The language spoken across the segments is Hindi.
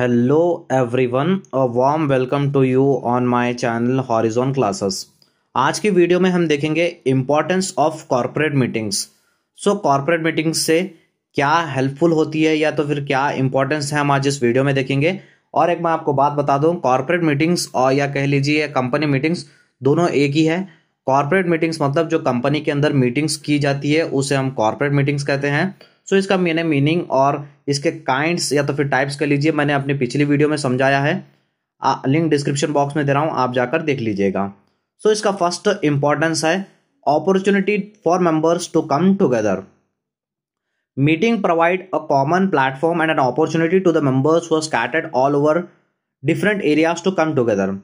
Hello everyone a warm welcome to you on my channel Horizon classes आज की वीडियो में हम देखेंगे importance of corporate meetings so corporate meetings से क्या हेल्पफुल होती है या तो फिर क्या इंपॉर्टेंस है हम आज इस वीडियो में देखेंगे और एक मैं आपको बात बता दूं कॉरपोरेट मीटिंग्स और या कह लीजिए कंपनी मीटिंग्स दोनों एक ही है कॉरपोरेट मीटिंग्स मतलब जो कंपनी के अंदर मीटिंग्स की जाती है उसे हम कॉरपोरेट मीटिंग्स कहते हैं सो इसका मैंने मीनिंग और इसके काइंड्स या तो फिर टाइप्स कर लीजिए मैंने अपनी पिछली वीडियो में समझाया है आ, लिंक डिस्क्रिप्शन बॉक्स में दे रहा हूँ आप जाकर देख लीजिएगा सो so, इसका फर्स्ट इंपॉर्टेंस है opportunity for members to come together meeting provide a common platform and an opportunity to the members who scattered all over different areas to come come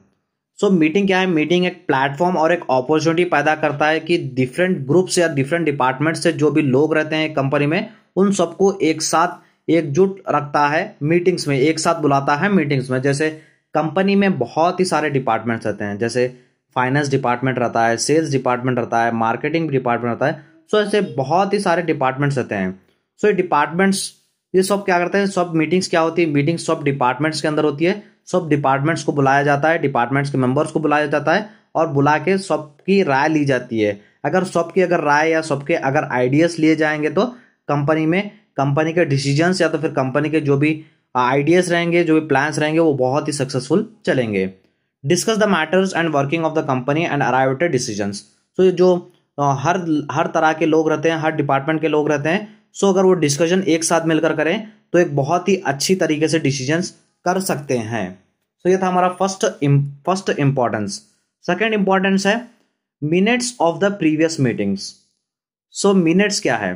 so meeting क्या है मीटिंग एक प्लेटफॉर्म और एक अपॉर्चुनिटी पैदा करता है कि डिफरेंट ग्रुप्स या डिफरेंट डिपार्टमेंट से जो भी लोग रहते हैं कंपनी में उन सबको एक साथ एकजुट रखता है मीटिंग्स में एक साथ बुलाता है मीटिंग्स में जैसे कंपनी में बहुत ही सारे डिपार्टमेंट्स रहते हैं जैसे फाइनेंस डिपार्टमेंट रहता है सेल्स डिपार्टमेंट रहता है मार्केटिंग डिपार्टमेंट रहता है सो ऐसे बहुत ही सारे डिपार्टमेंट्स रहते हैं सो ये डिपार्टमेंट्स ये सब क्या करते हैं सब मीटिंग्स क्या होती है मीटिंग्स सब डिपार्टमेंट्स के अंदर होती है सब डिपार्टमेंट्स को बुलाया जाता है डिपार्टमेंट्स के मेंबर्स को बुलाया जाता है और बुला के सबकी राय ली जाती है अगर सबकी अगर राय या सबके अगर आइडियाज लिए जाएंगे तो कंपनी में कंपनी के डिसीजंस या तो फिर कंपनी के जो भी आइडियाज़ रहेंगे जो भी प्लान्स रहेंगे वो बहुत ही सक्सेसफुल चलेंगे discuss the matters and working of the company and arrive at so जो हर हर तरह के लोग रहते हैं हर डिपार्टमेंट के लोग रहते हैं सो अगर वो डिस्कशन एक साथ मिलकर करें तो एक बहुत ही अच्छी तरीके से डिसीजन कर सकते हैं सो so, ये था हमारा first first importance second importance है minutes of the previous meetings so minutes क्या है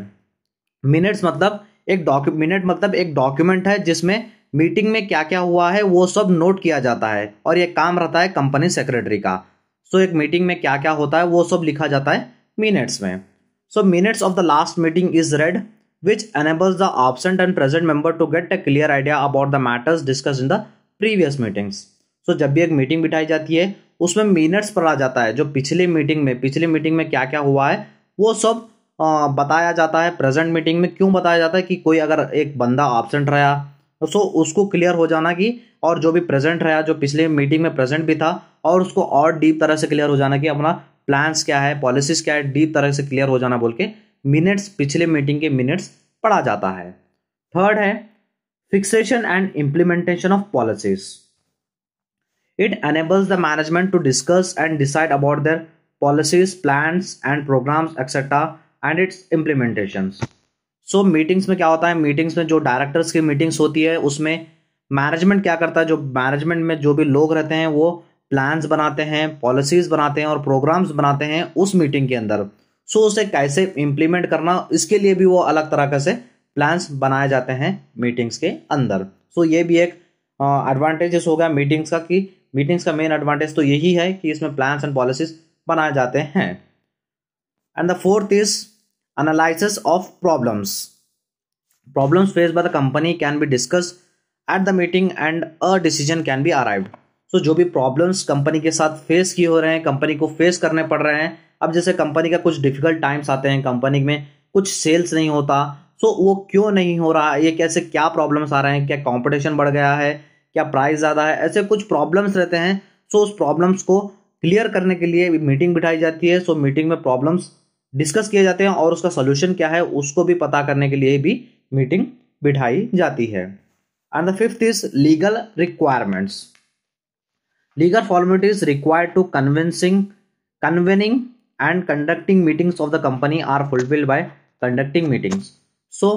मिनट्स मतलब एक डॉक्यू मिनट मतलब एक डॉक्यूमेंट है जिसमें मीटिंग में क्या क्या हुआ है वो सब नोट किया जाता है और ये काम रहता है कंपनी सेक्रेटरी का सो so, एक मीटिंग में क्या क्या होता है वो सब लिखा जाता है मिनट्स में so minutes of the last meeting is read which enables the absent and present member to get a clear idea about the matters discussed in the previous meetings so जब भी एक मीटिंग बिठाई जाती है उसमें मिनट्स पढ़ा जाता है जो पिछली मीटिंग में पिछली मीटिंग में क्या क्या हुआ है वो सब बताया जाता है प्रेजेंट मीटिंग में क्यों बताया जाता है कि कोई अगर एक बंदा ऑब्सेंट रहा सो उसको क्लियर हो जाना कि और जो भी प्रेजेंट रहा जो पिछले मीटिंग में प्रेजेंट भी था और उसको और डीप तरह से क्लियर हो जाना कि अपना प्लान्स क्या है पॉलिसीज क्या है डीप तरह से क्लियर हो जाना बोल के मिनट्स पिछले मीटिंग के मिनट्स पढ़ा जाता है थर्ड है fixation and implementation of policies it enables the management to discuss and decide about their policies plans and programmes etcetera and its implementation so meetings में क्या होता है मीटिंग्स में जो डायरेक्टर्स की मीटिंग्स होती है उसमें मैनेजमेंट क्या करता है जो मैनेजमेंट में जो भी लोग रहते हैं वो प्लान्स बनाते हैं पॉलिसीज बनाते हैं और प्रोग्राम्स बनाते हैं उस मीटिंग के अंदर सो so, उसे कैसे इम्प्लीमेंट करना इसके लिए भी वो अलग तरह से प्लान्स बनाए जाते हैं मीटिंग्स के अंदर सो so, ये भी एक एडवांटेजेस हो गया मीटिंग्स का कि मीटिंग्स का मेन एडवांटेज तो यही है कि इसमें प्लान्स एंड पॉलिसीज बनाए जाते हैं and the fourth is analysis of problems problems faced by the company can be discussed at the meeting and a decision can be arrived so जो भी problems कंपनी के साथ फेस किए हो रहे हैं कंपनी को फेस करने पड़ रहे हैं अब जैसे कंपनी का कुछ डिफिकल्ट टाइम्स आते हैं कंपनी में कुछ सेल्स नहीं होता सो so, वो क्यों नहीं हो रहा ये कैसे क्या प्रॉब्लम्स आ रहे हैं क्या कंपटीशन बढ़ गया है क्या प्राइस ज़्यादा है ऐसे कुछ प्रॉब्लम्स रहते हैं सो so, उस प्रॉब्लम्स को क्लियर करने के लिए मीटिंग बिठाई जाती है सो so, मीटिंग में प्रॉब्लम्स डिस्कस किए जाते हैं और उसका सोल्यूशन क्या है उसको भी पता करने के लिए भी मीटिंग बिठाई जाती है and the fifth is legal requirements legal formalities required to convincing convening and conducting meetings of the company are fulfilled by conducting meetings so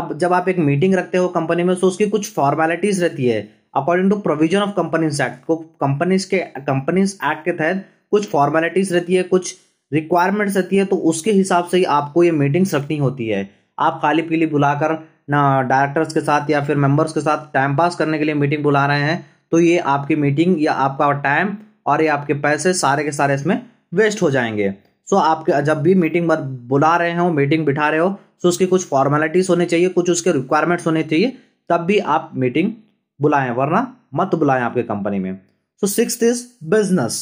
अब जब आप एक मीटिंग रखते हो कंपनी में सो उसकी कुछ फॉर्मेलिटीज रहती है according to provision of companies act को कंपनीज के कंपनीज एक्ट के तहत कुछ फॉर्मेलिटीज रहती है कुछ रिक्वायरमेंट्स रहती है तो उसके हिसाब से ही आपको ये मीटिंग्स रखनी होती है आप खाली पीली बुलाकर ना डायरेक्टर्स के साथ या फिर मेंबर्स के साथ टाइम पास करने के लिए मीटिंग बुला रहे हैं तो ये आपकी मीटिंग या आपका टाइम और ये आपके पैसे सारे के सारे इसमें वेस्ट हो जाएंगे सो आपके जब भी मीटिंग पर बुला रहे हो मीटिंग बिठा रहे हो सो उसकी कुछ फॉर्मेलिटीज़ होनी चाहिए कुछ उसके रिक्वायरमेंट्स होने चाहिए तब भी आप मीटिंग बुलाएं वरना मत बुलाएं आपके कंपनी में so six is business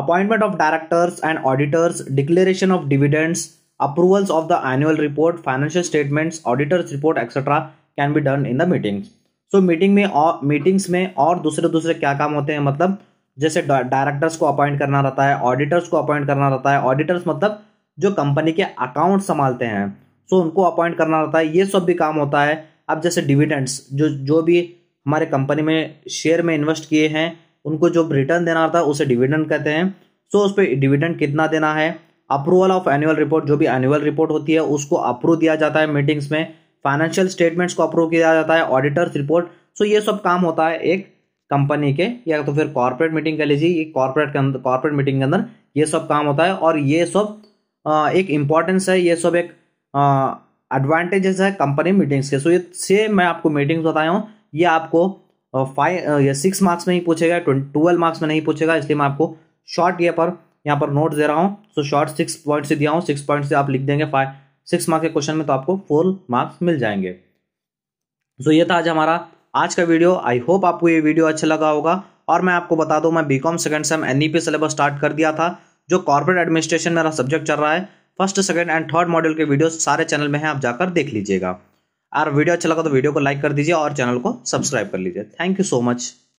appointment of directors and auditors, declaration of dividends, approvals of the annual report, financial statements, auditors report, etc. can be done in the meetings. So so, meeting में और मीटिंग्स में और दूसरे दूसरे क्या काम होते हैं मतलब जैसे डायरेक्टर्स को अपॉइंट करना रहता है ऑडिटर्स को अपॉइंट करना रहता है ऑडिटर्स मतलब जो कंपनी के अकाउंट संभालते हैं सो so, उनको अपॉइंट करना रहता है ये सब भी काम होता है अब जैसे डिविडेंड्स जो जो भी हमारे कंपनी में शेयर में इन्वेस्ट किए हैं उनको जो रिटर्न देना था उसे डिविडेंड कहते हैं सो उस पर डिविडेंड कितना देना है अप्रूवल ऑफ एनुअल रिपोर्ट जो भी एनुअल रिपोर्ट होती है उसको अप्रूव दिया जाता है मीटिंग्स में फाइनेंशियल स्टेटमेंट्स को अप्रूव किया जाता है ऑडिटर्स रिपोर्ट सो ये सब काम होता है एक कंपनी के या तो फिर कॉर्पोरेट मीटिंग कह लीजिए कॉर्पोरेट के अंदर कॉर्पोरेट मीटिंग के अंदर ये सब काम होता है और ये सब एक इंपॉर्टेंस है ये सब एक एडवांटेजेस है कंपनी मीटिंग्स के सो ये से मैं आपको मीटिंग्स बताया हूँ ये आपको फाइव सिक्स मार्क्स में ही पूछेगा ट्वेल्व मार्क्स में नहीं पूछेगा इसलिए मैं आपको शॉर्ट ये पर यहाँ पर नोट दे रहा हूँ सो शॉर्ट सिक्स पॉइंट से दिया हूँ सिक्स पॉइंट से आप लिख देंगे फाइव सिक्स मार्क्स के क्वेश्चन में तो आपको फोर मार्क्स मिल जाएंगे सो so, ये था आज हमारा आज का वीडियो आई होप आपको ये वीडियो अच्छा लगा होगा और मैं आपको बता दूं मैं बी कॉम सेकेंड सेम एन सिलेबस स्टार्ट कर दिया था जो कॉर्पोरेट एडमिनिस्ट्रेशन मेरा सब्जेक्ट चल रहा है first second and third model के वीडियो सारे चैनल में हैं आप जाकर देख लीजिएगा और वीडियो अच्छा लगा तो वीडियो को लाइक कर दीजिए और चैनल को सब्सक्राइब कर लीजिए थैंक यू सो मच